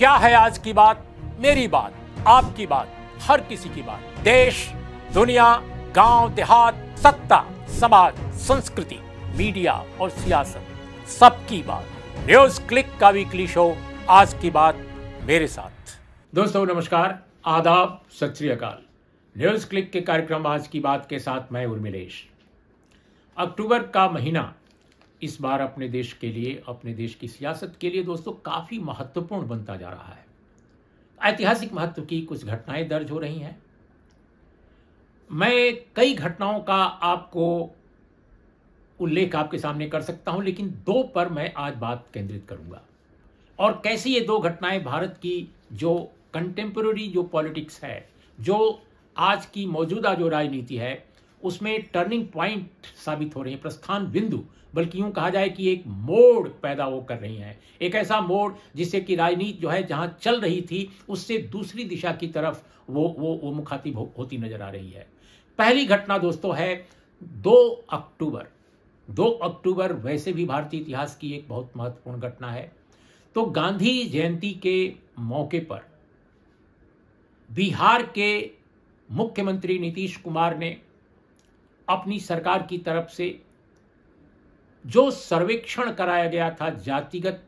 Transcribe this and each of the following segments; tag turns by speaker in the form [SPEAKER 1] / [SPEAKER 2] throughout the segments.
[SPEAKER 1] क्या है आज की बात मेरी बात आपकी बात हर किसी की बात देश दुनिया गांव देहात सत्ता समाज संस्कृति मीडिया और सियासत सबकी बात न्यूज क्लिक का वीकली शो आज की बात मेरे साथ दोस्तों नमस्कार आदाब सत न्यूज क्लिक के कार्यक्रम आज की बात के साथ मैं उर्मिलेश अक्टूबर का महीना इस बार अपने देश के लिए अपने देश की सियासत के लिए दोस्तों काफ़ी महत्वपूर्ण बनता जा रहा है ऐतिहासिक महत्व की कुछ घटनाएं दर्ज हो रही हैं मैं कई घटनाओं का आपको उल्लेख आपके सामने कर सकता हूं लेकिन दो पर मैं आज बात केंद्रित करूंगा और कैसे ये दो घटनाएं भारत की जो कंटेम्प्रेरी जो पॉलिटिक्स है जो आज की मौजूदा जो राजनीति है उसमें टर्निंग पॉइंट साबित हो रही है प्रस्थान बिंदु बल्कि यूं कहा जाए कि एक मोड़ पैदा वो कर रही हैं एक ऐसा मोड़ जिससे कि राजनीति जो है जहां चल रही थी उससे दूसरी दिशा की तरफ वो वो वो मुखातिब हो, होती नजर आ रही है पहली घटना दोस्तों है दो अक्टूबर दो अक्टूबर वैसे भी भारतीय इतिहास की एक बहुत महत्वपूर्ण घटना है तो गांधी जयंती के मौके पर बिहार के मुख्यमंत्री नीतीश कुमार ने अपनी सरकार की तरफ से जो सर्वेक्षण कराया गया था जातिगत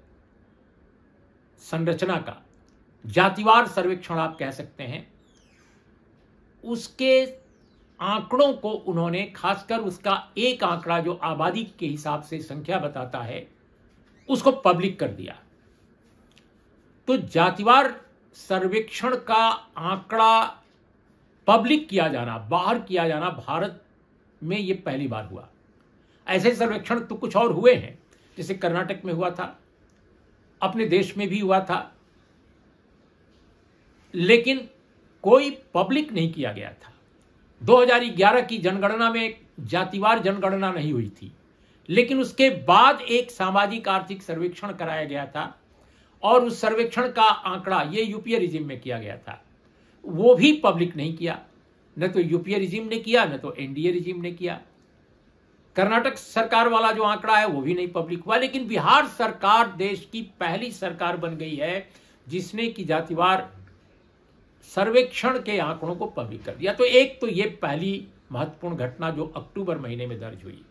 [SPEAKER 1] संरचना का जातिवार सर्वेक्षण आप कह सकते हैं उसके आंकड़ों को उन्होंने खासकर उसका एक आंकड़ा जो आबादी के हिसाब से संख्या बताता है उसको पब्लिक कर दिया तो जातिवार सर्वेक्षण का आंकड़ा पब्लिक किया जाना बाहर किया जाना भारत में ये पहली बार हुआ ऐसे सर्वेक्षण तो कुछ और हुए हैं जैसे कर्नाटक में हुआ था अपने देश में भी हुआ था लेकिन कोई पब्लिक नहीं किया गया था 2011 की जनगणना में जातिवार जनगणना नहीं हुई थी लेकिन उसके बाद एक सामाजिक आर्थिक सर्वेक्षण कराया गया था और उस सर्वेक्षण का आंकड़ा ये यूपीए रिजिम में किया गया था वो भी पब्लिक नहीं किया न तो यूपीए रिजीम ने किया न तो एनडीए रिजीम ने किया कर्नाटक सरकार वाला जो आंकड़ा है वो भी नहीं पब्लिक हुआ लेकिन बिहार सरकार देश की पहली सरकार बन गई है जिसने की जातिवार सर्वेक्षण के आंकड़ों को पब्लिक कर दिया तो एक तो ये पहली महत्वपूर्ण घटना जो अक्टूबर महीने में दर्ज हुई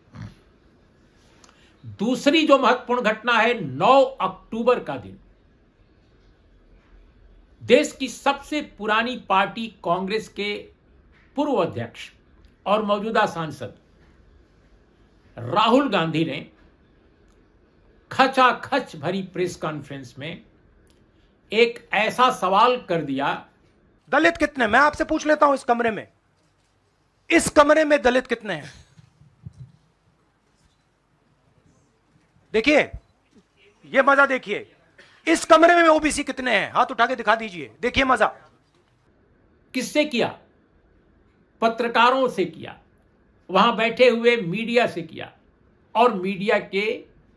[SPEAKER 1] दूसरी जो महत्वपूर्ण घटना है 9 अक्टूबर का दिन देश की सबसे पुरानी पार्टी कांग्रेस के पूर्व अध्यक्ष और मौजूदा सांसद राहुल गांधी ने खचाखच भरी प्रेस कॉन्फ्रेंस में एक ऐसा सवाल कर दिया दलित कितने मैं आपसे पूछ लेता हूं इस कमरे में इस कमरे में दलित कितने हैं देखिए ये मजा देखिए इस कमरे में ओबीसी कितने हैं हाथ उठा के दिखा दीजिए देखिए मजा किससे किया पत्रकारों से किया वहां बैठे हुए मीडिया से किया और मीडिया के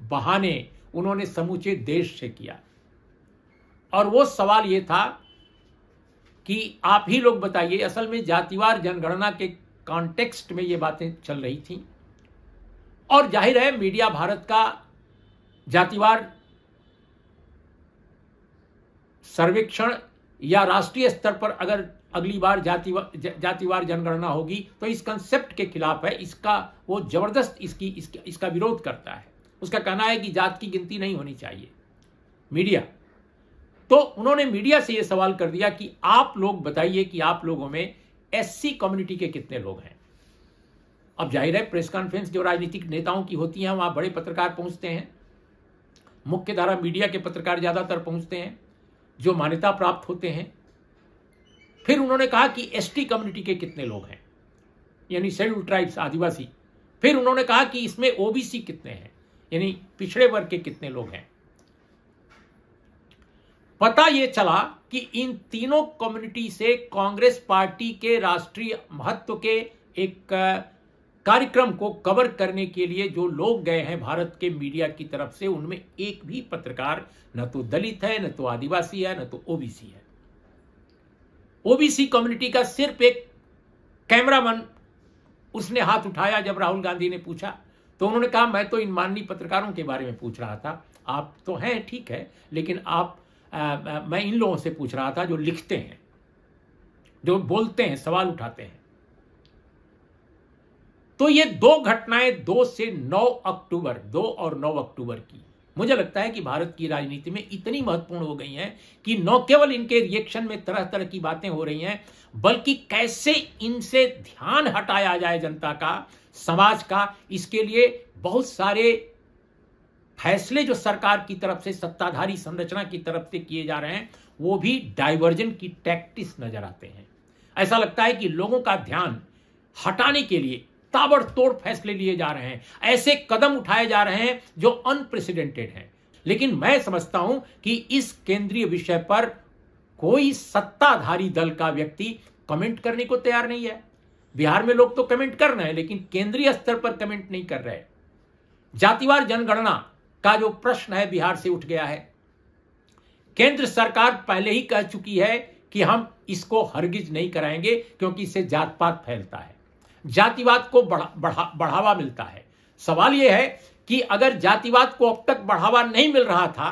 [SPEAKER 1] बहाने उन्होंने समूचे देश से किया और वो सवाल ये था कि आप ही लोग बताइए असल में जातिवार जनगणना के कॉन्टेक्स्ट में ये बातें चल रही थी और जाहिर है मीडिया भारत का जातिवार सर्वेक्षण या राष्ट्रीय स्तर पर अगर अगली बार जातिवार जातिवार जनगणना होगी तो इस कंसेप्ट के खिलाफ है इसका वो जबरदस्त इसकी इसका, इसका विरोध करता है उसका कहना है कि जात की गिनती नहीं होनी चाहिए मीडिया तो उन्होंने मीडिया से ये सवाल कर दिया कि आप लोग बताइए कि आप लोगों में एससी कम्युनिटी के कितने लोग हैं अब जाहिर है प्रेस कॉन्फ्रेंस जो राजनीतिक नेताओं की होती है वहां बड़े पत्रकार पहुंचते हैं मुख्यधारा मीडिया के पत्रकार ज्यादातर पहुंचते हैं जो मान्यता प्राप्त होते हैं फिर उन्होंने कहा कि एसटी कम्युनिटी के कितने लोग हैं यानी शेड्यूल ट्राइब्स आदिवासी फिर उन्होंने कहा कि इसमें ओबीसी कितने हैं यानी पिछड़े वर्ग के कितने लोग हैं पता यह चला कि इन तीनों कम्युनिटी से कांग्रेस पार्टी के राष्ट्रीय महत्व के एक कार्यक्रम को कवर करने के लिए जो लोग गए हैं भारत के मीडिया की तरफ से उनमें एक भी पत्रकार न तो दलित है न तो आदिवासी है न तो ओबीसी है ओबीसी कम्युनिटी का सिर्फ एक कैमरामैन उसने हाथ उठाया जब राहुल गांधी ने पूछा तो उन्होंने कहा मैं तो इन माननीय पत्रकारों के बारे में पूछ रहा था आप तो हैं ठीक है लेकिन आप आ, आ, मैं इन लोगों से पूछ रहा था जो लिखते हैं जो बोलते हैं सवाल उठाते हैं तो ये दो घटनाएं दो से नौ अक्टूबर दो और नौ अक्टूबर की मुझे लगता है कि भारत की राजनीति में इतनी महत्वपूर्ण हो गई हैं कि न केवल इनके रिएक्शन में तरह तरह की बातें हो रही हैं बल्कि कैसे इनसे ध्यान हटाया जाए जनता का समाज का इसके लिए बहुत सारे फैसले जो सरकार की तरफ से सत्ताधारी संरचना की तरफ से किए जा रहे हैं वो भी डाइवर्जन की टैक्टिस नजर आते हैं ऐसा लगता है कि लोगों का ध्यान हटाने के लिए ताबड़तोड़ फैसले लिए जा रहे हैं ऐसे कदम उठाए जा रहे हैं जो अनप्रेसिडेंटेड है लेकिन मैं समझता हूं कि इस केंद्रीय विषय पर कोई सत्ताधारी दल का व्यक्ति कमेंट करने को तैयार नहीं है बिहार में लोग तो कमेंट कर रहे हैं लेकिन केंद्रीय स्तर पर कमेंट नहीं कर रहे जातिवार जनगणना का जो प्रश्न है बिहार से उठ गया है केंद्र सरकार पहले ही कह चुकी है कि हम इसको हरगिज नहीं कराएंगे क्योंकि इससे जातपात फैलता है जातिवाद को बढ़ा, बढ़ा, बढ़ावा मिलता है सवाल यह है कि अगर जातिवाद को अब तक बढ़ावा नहीं मिल रहा था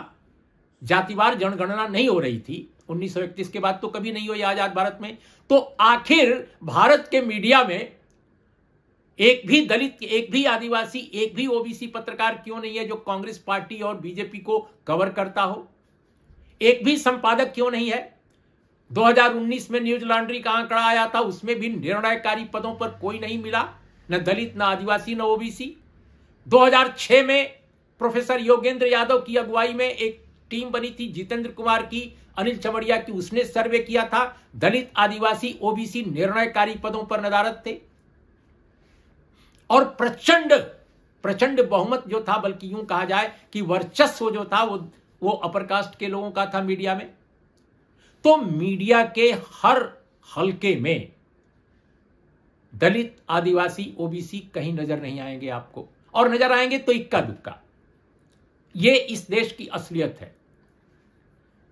[SPEAKER 1] जातिवार जनगणना नहीं हो रही थी उन्नीस के बाद तो कभी नहीं हुई आजाद भारत में तो आखिर भारत के मीडिया में एक भी दलित एक भी आदिवासी एक भी ओबीसी पत्रकार क्यों नहीं है जो कांग्रेस पार्टी और बीजेपी को कवर करता हो एक भी संपादक क्यों नहीं है 2019 में न्यूज लॉन्ड्री का आंकड़ा आया था उसमें भी निर्णयकारी पदों पर कोई नहीं मिला न दलित न आदिवासी न ओबीसी 2006 में प्रोफेसर योगेंद्र यादव की अगुवाई में एक टीम बनी थी जितेंद्र कुमार की अनिल चमड़िया की उसने सर्वे किया था दलित आदिवासी ओबीसी निर्णयकारी पदों पर नदारत थे और प्रचंड प्रचंड बहुमत जो था बल्कि यूं कहा जाए कि वर्चस्व जो था वो वो अपर कास्ट के लोगों का था मीडिया में तो मीडिया के हर हलके में दलित आदिवासी ओबीसी कहीं नजर नहीं आएंगे आपको और नजर आएंगे तो इक्का दुक्का ये इस देश की असलियत है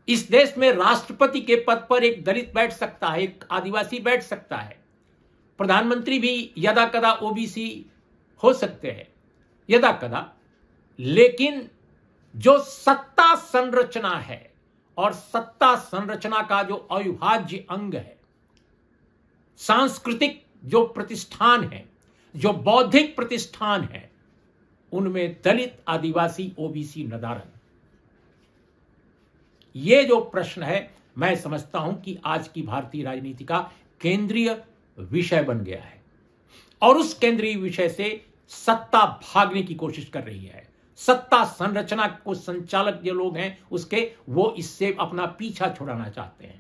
[SPEAKER 1] इस देश में राष्ट्रपति के पद पर एक दलित बैठ सकता है एक आदिवासी बैठ सकता है प्रधानमंत्री भी यदा कदा ओबीसी हो सकते हैं यदा कदा लेकिन जो सत्ता संरचना है और सत्ता संरचना का जो अविभाज्य अंग है सांस्कृतिक जो प्रतिष्ठान है जो बौद्धिक प्रतिष्ठान है उनमें दलित आदिवासी ओबीसी नदारण ये जो प्रश्न है मैं समझता हूं कि आज की भारतीय राजनीति का केंद्रीय विषय बन गया है और उस केंद्रीय विषय से सत्ता भागने की कोशिश कर रही है सत्ता संरचना को संचालक जो लोग हैं उसके वो इससे अपना पीछा छुड़ाना चाहते हैं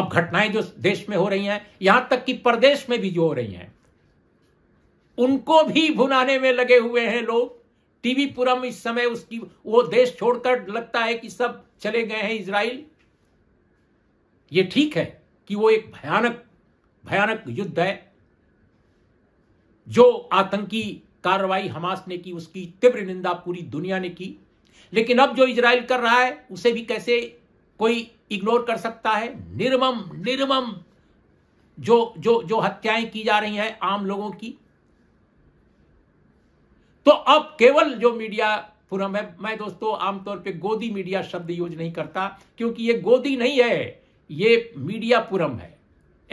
[SPEAKER 1] अब घटनाएं जो देश में हो रही हैं यहां तक कि प्रदेश में भी जो हो रही हैं उनको भी भुनाने में लगे हुए हैं लोग टीवी पुरम इस समय उसकी वो देश छोड़कर लगता है कि सब चले गए हैं इसराइल ये ठीक है कि वो एक भयानक भयानक युद्ध है जो आतंकी कार्रवाई हमास ने की उसकी तीव्र निंदा पूरी दुनिया ने की लेकिन अब जो इसराइल कर रहा है उसे भी कैसे कोई इग्नोर कर सकता है निर्मम निर्मम जो जो जो हत्याएं की जा रही हैं आम लोगों की तो अब केवल जो मीडिया पुरम है मैं दोस्तों आमतौर पे गोदी मीडिया शब्द यूज नहीं करता क्योंकि ये गोदी नहीं है ये मीडिया पुरम है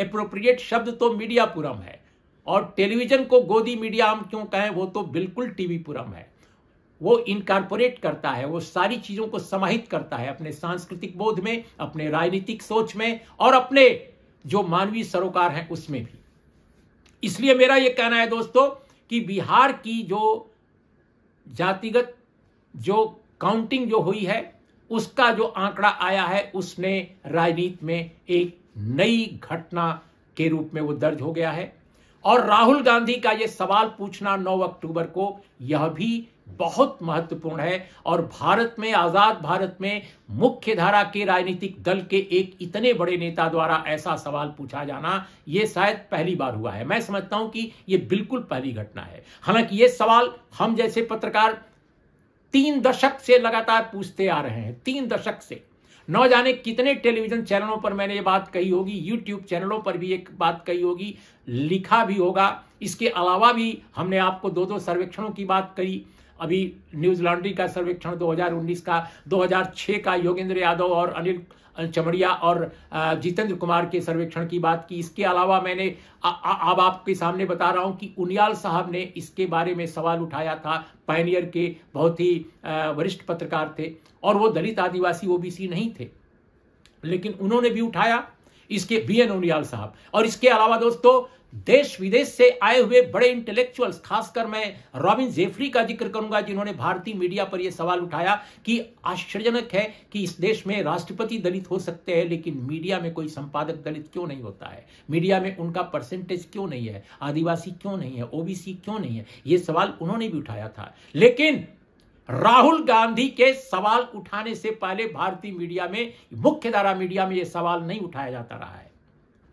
[SPEAKER 1] अप्रोप्रिएट शब्द तो मीडिया पुरम है और टेलीविजन को गोदी मीडिया हम क्यों कहें वो तो बिल्कुल टीवी पुरम है वो इनकारपोरेट करता है वो सारी चीजों को समाहित करता है अपने सांस्कृतिक बोध में अपने राजनीतिक सोच में और अपने जो मानवीय सरोकार हैं उसमें भी इसलिए मेरा ये कहना है दोस्तों कि बिहार की जो जातिगत जो काउंटिंग जो हुई है उसका जो आंकड़ा आया है उसने राजनीति में एक नई घटना के रूप में वो दर्ज हो गया है और राहुल गांधी का यह सवाल पूछना 9 अक्टूबर को यह भी बहुत महत्वपूर्ण है और भारत में आजाद भारत में मुख्य धारा के राजनीतिक दल के एक इतने बड़े नेता द्वारा ऐसा सवाल पूछा जाना यह शायद पहली बार हुआ है मैं समझता हूं कि यह बिल्कुल पहली घटना है हालांकि यह सवाल हम जैसे पत्रकार तीन दशक से लगातार पूछते आ रहे हैं तीन दशक से न जाने कितने टेलीविजन चैनलों पर मैंने ये बात कही होगी यूट्यूब चैनलों पर भी एक बात कही होगी लिखा भी होगा इसके अलावा भी हमने आपको दो दो सर्वेक्षणों की बात कही अभी न्यूज लॉन्ड्री का सर्वेक्षण 2019 का 2006 का योगेंद्र यादव और अनिल चमड़िया और जितेंद्र कुमार के सर्वेक्षण की बात की इसके अलावा मैंने अब आपके सामने बता रहा हूं कि उनियाल साहब ने इसके बारे में सवाल उठाया था पायनियर के बहुत ही वरिष्ठ पत्रकार थे और वो दलित आदिवासी ओबीसी नहीं थे लेकिन उन्होंने भी उठाया इसके बी एन उनियाल साहब और इसके अलावा दोस्तों देश विदेश से आए हुए बड़े इंटेलेक्चुअल्स खासकर मैं रॉबिन जेफरी का जिक्र करूंगा जिन्होंने भारतीय मीडिया पर यह सवाल उठाया कि आश्चर्यजनक है कि इस देश में राष्ट्रपति दलित हो सकते हैं लेकिन मीडिया में कोई संपादक दलित क्यों नहीं होता है मीडिया में उनका परसेंटेज क्यों नहीं है आदिवासी क्यों नहीं है ओबीसी क्यों नहीं है ये सवाल उन्होंने भी उठाया था लेकिन राहुल गांधी के सवाल उठाने से पहले भारतीय मीडिया में मुख्यधारा मीडिया में यह सवाल नहीं उठाया जाता रहा है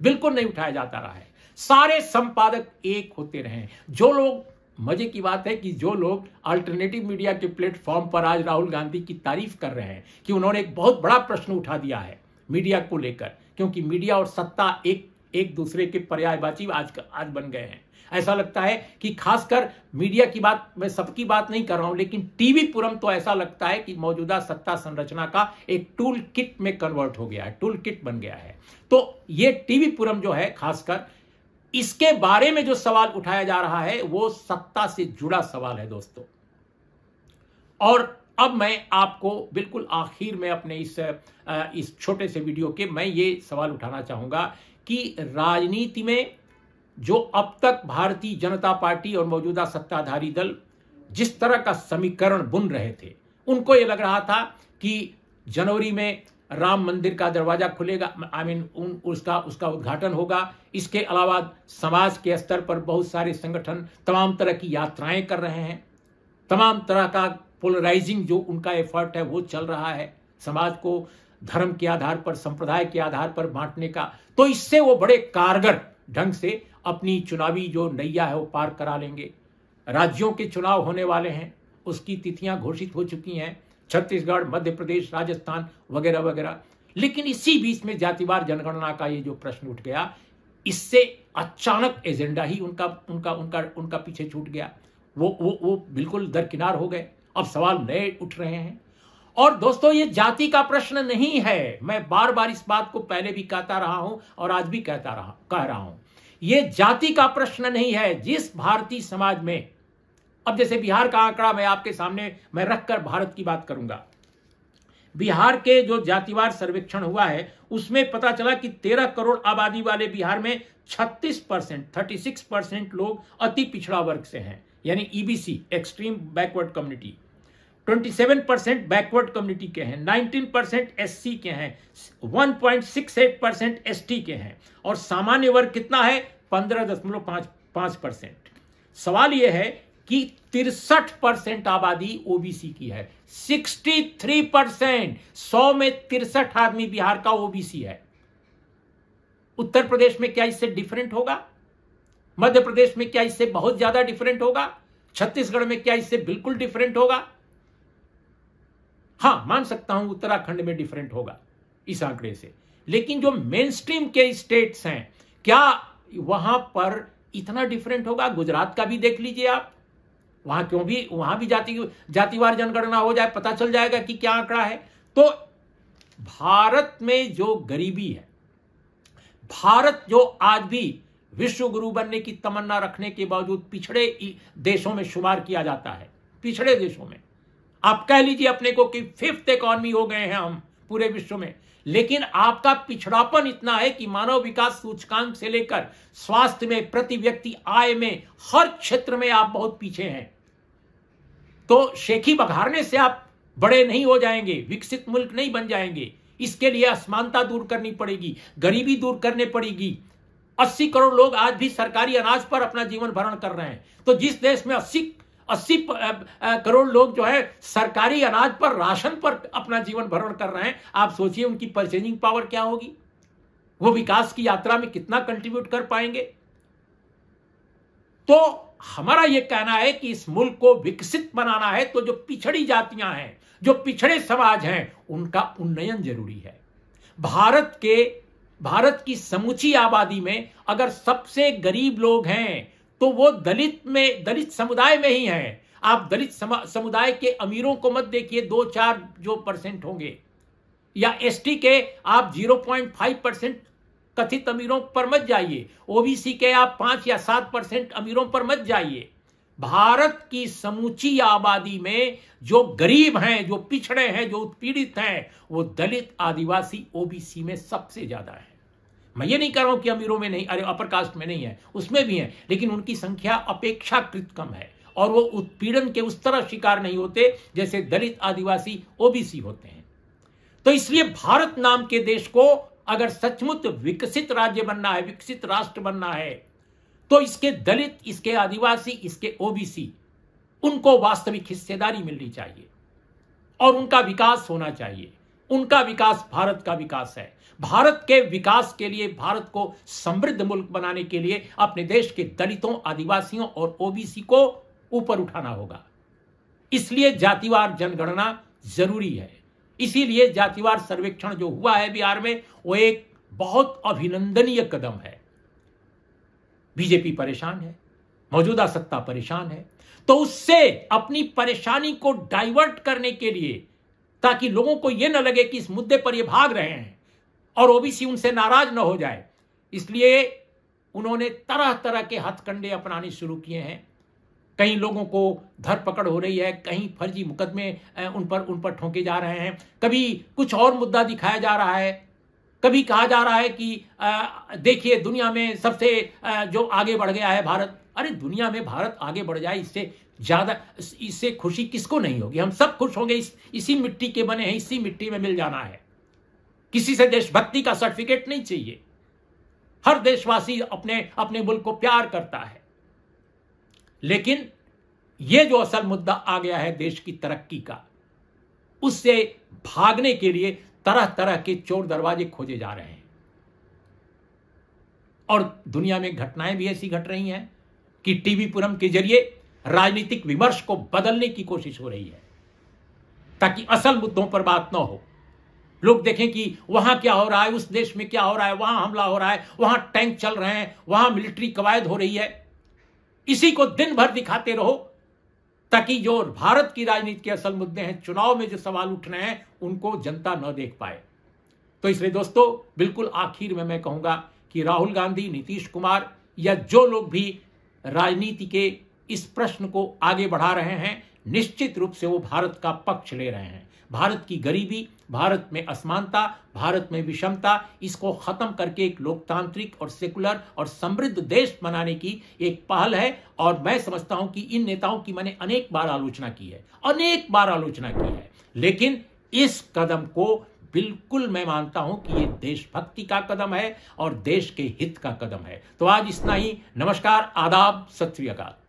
[SPEAKER 1] बिल्कुल नहीं उठाया जाता रहा है सारे संपादक एक होते रहे जो लोग मजे की बात है कि जो लोग अल्टरनेटिव मीडिया के प्लेटफॉर्म पर आज राहुल गांधी की तारीफ कर रहे हैं कि उन्होंने एक बहुत बड़ा प्रश्न उठा दिया है मीडिया को लेकर क्योंकि मीडिया और सत्ता एक एक दूसरे के पर्यायवाची आज आज बन गए हैं ऐसा लगता है कि खासकर मीडिया की बात मैं सबकी बात नहीं कर रहा हूं लेकिन टीवी पुरम तो ऐसा लगता है कि मौजूदा सत्ता संरचना का एक टूल किट में कन्वर्ट हो गया है टूल किट बन गया है तो ये टीवी पुरम जो है खासकर इसके बारे में जो सवाल उठाया जा रहा है वो सत्ता से जुड़ा सवाल है दोस्तों और अब मैं आपको बिल्कुल आखिर में अपने इस इस छोटे से वीडियो के मैं ये सवाल उठाना चाहूंगा कि राजनीति में जो अब तक भारतीय जनता पार्टी और मौजूदा सत्ताधारी दल जिस तरह का समीकरण बुन रहे थे उनको यह लग रहा था कि जनवरी में राम मंदिर का दरवाजा खुलेगा आई मीन उन उसका उसका उद्घाटन होगा इसके अलावा समाज के स्तर पर बहुत सारे संगठन तमाम तरह की यात्राएं कर रहे हैं तमाम तरह का पोलराइजिंग जो उनका एफर्ट है वो चल रहा है समाज को धर्म के आधार पर संप्रदाय के आधार पर बांटने का तो इससे वो बड़े कारगर ढंग से अपनी चुनावी जो नैया है वो पार करा लेंगे राज्यों के चुनाव होने वाले हैं उसकी तिथियां घोषित हो चुकी हैं छत्तीसगढ़ मध्य प्रदेश राजस्थान वगैरह वगैरह लेकिन इसी बीच में जातिवार जनगणना का ये जो प्रश्न उठ गया इससे अचानक एजेंडा ही उनका उनका उनका उनका पीछे छूट गया वो वो वो बिल्कुल दरकिनार हो गए अब सवाल नए उठ रहे हैं और दोस्तों ये जाति का प्रश्न नहीं है मैं बार बार इस बात को पहले भी कहता रहा हूं और आज भी कहता रहा कह रहा हूं ये जाति का प्रश्न नहीं है जिस भारतीय समाज में अब जैसे बिहार का आंकड़ा मैं आपके सामने मैं रखकर भारत की बात करूंगा बिहार के जो जातिवार सर्वेक्षण हुआ है उसमें पता चला कि 13 करोड़ आबादी वाले बिहार में 36 परसेंट थर्टी परसेंट लोग अति पिछड़ा वर्ग से हैं यानी EBC extreme backward community 27 percent backward community के हैं 19 परसेंट एस के हैं 1.68 परसेंट एस के हैं और सामान्य वर्ग कितना है 15.5 पांच परसेंट सवाल यह है कि तिरसठ परसेंट आबादी ओबीसी की है 63 परसेंट सौ में तिरसठ आदमी बिहार का ओबीसी है उत्तर प्रदेश में क्या इससे डिफरेंट होगा मध्य प्रदेश में क्या इससे बहुत ज्यादा डिफरेंट होगा छत्तीसगढ़ में क्या इससे बिल्कुल डिफरेंट होगा हां मान सकता हूं उत्तराखंड में डिफरेंट होगा इस आंकड़े से लेकिन जो मेन स्ट्रीम के स्टेट्स हैं क्या वहां पर इतना डिफरेंट होगा गुजरात का भी देख लीजिए आप वहां क्यों भी वहां भी जाति जातिवार जनगणना हो जाए पता चल जाएगा कि क्या आंकड़ा है तो भारत में जो गरीबी है भारत जो आज भी विश्व गुरु बनने की तमन्ना रखने के बावजूद पिछड़े देशों में शुमार किया जाता है पिछड़े देशों में आप कह लीजिए अपने को कि फिफ्थ इकॉनमी हो गए हैं हम पूरे विश्व में लेकिन आपका पिछड़ापन इतना है कि मानव विकास सूचकांक से लेकर स्वास्थ्य में प्रति व्यक्ति आय में हर क्षेत्र में आप बहुत पीछे हैं तो शेखी बघारने से आप बड़े नहीं हो जाएंगे विकसित मुल्क नहीं बन जाएंगे इसके लिए असमानता दूर करनी पड़ेगी गरीबी दूर करनी पड़ेगी 80 करोड़ लोग आज भी सरकारी अनाज पर अपना जीवन भरण कर रहे हैं तो जिस देश में 80 अस्सी करोड़ लोग जो है सरकारी अनाज पर राशन पर अपना जीवन भरण कर रहे हैं आप सोचिए उनकी परचेजिंग पावर क्या होगी वो विकास की यात्रा में कितना कंट्रीब्यूट कर पाएंगे तो हमारा यह कहना है कि इस मुल्क को विकसित बनाना है तो जो पिछड़ी जातियां हैं जो पिछड़े समाज हैं उनका उन्नयन जरूरी है भारत के भारत की समूची आबादी में अगर सबसे गरीब लोग हैं तो वो दलित में दलित समुदाय में ही हैं आप दलित समुदाय के अमीरों को मत देखिए दो चार जो परसेंट होंगे या एसटी के आप जीरो पॉइंट फाइव परसेंट कथित अमीरों पर मत जाइए ओबीसी के आप पांच या सात परसेंट अमीरों पर मत जाइए भारत की समूची आबादी में जो गरीब हैं जो पिछड़े हैं जो उत्पीड़ित हैं वो दलित आदिवासी ओबीसी में सबसे ज्यादा है मैं ये नहीं कह रहा हूं कि अमीरों में नहीं अरे अपर कास्ट में नहीं है उसमें भी है लेकिन उनकी संख्या अपेक्षाकृत कम है और वो उत्पीड़न के उस तरह शिकार नहीं होते जैसे दलित आदिवासी ओबीसी होते हैं तो इसलिए भारत नाम के देश को अगर सचमुच विकसित राज्य बनना है विकसित राष्ट्र बनना है तो इसके दलित इसके आदिवासी इसके ओबीसी उनको वास्तविक हिस्सेदारी मिलनी चाहिए और उनका विकास होना चाहिए उनका विकास भारत का विकास है भारत के विकास के लिए भारत को समृद्ध मुल्क बनाने के लिए अपने देश के दलितों आदिवासियों और ओबीसी को ऊपर उठाना होगा इसलिए जातिवार जनगणना जरूरी है इसीलिए जातिवार सर्वेक्षण जो हुआ है बिहार में वो एक बहुत अभिनंदनीय कदम है बीजेपी परेशान है मौजूदा सत्ता परेशान है तो उससे अपनी परेशानी को डाइवर्ट करने के लिए ताकि लोगों को यह न लगे कि इस मुद्दे पर ये भाग रहे हैं और ओबीसी उनसे नाराज न हो जाए इसलिए उन्होंने तरह तरह के हथकंडे अपनाने शुरू किए हैं कई लोगों को धरपकड़ हो रही है कहीं फर्जी मुकदमे उन पर उन पर ठोंके जा रहे हैं कभी कुछ और मुद्दा दिखाया जा रहा है कभी कहा जा रहा है कि देखिए दुनिया में सबसे जो आगे बढ़ गया है भारत अरे दुनिया में भारत आगे बढ़ जाए इससे ज्यादा इससे खुशी किसको नहीं होगी हम सब खुश होंगे इस, इसी मिट्टी के बने हैं इसी मिट्टी में मिल जाना है किसी से देशभक्ति का सर्टिफिकेट नहीं चाहिए हर देशवासी अपने अपने मुल्क को प्यार करता है लेकिन ये जो असल मुद्दा आ गया है देश की तरक्की का उससे भागने के लिए तरह तरह के चोर दरवाजे खोजे जा रहे हैं और दुनिया में घटनाएं भी ऐसी घट रही हैं कि टीवी पुरम के जरिए राजनीतिक विमर्श को बदलने की कोशिश हो रही है ताकि असल मुद्दों पर बात न हो लोग देखें कि वहां क्या हो रहा है उस देश में क्या हो रहा है वहां हमला हो रहा है वहां टैंक चल रहे हैं वहां मिलिट्री कवायद हो रही है इसी को दिन भर दिखाते रहो ताकि जो भारत की राजनीति के असल मुद्दे हैं चुनाव में जो सवाल उठ रहे हैं उनको जनता न देख पाए तो इसलिए दोस्तों बिल्कुल आखिर में मैं कहूंगा कि राहुल गांधी नीतीश कुमार या जो लोग भी राजनीति के इस प्रश्न को आगे बढ़ा रहे हैं निश्चित रूप से वो भारत का पक्ष ले रहे हैं भारत की गरीबी भारत में असमानता भारत में विषमता इसको खत्म करके एक लोकतांत्रिक और सेकुलर और समृद्ध देश बनाने की एक पहल है और मैं समझता हूं कि इन नेताओं की मैंने अनेक बार आलोचना की है अनेक बार आलोचना की है लेकिन इस कदम को बिल्कुल मैं मानता हूं कि ये देशभक्ति का कदम है और देश के हित का कदम है तो आज इतना ही नमस्कार आदाब सत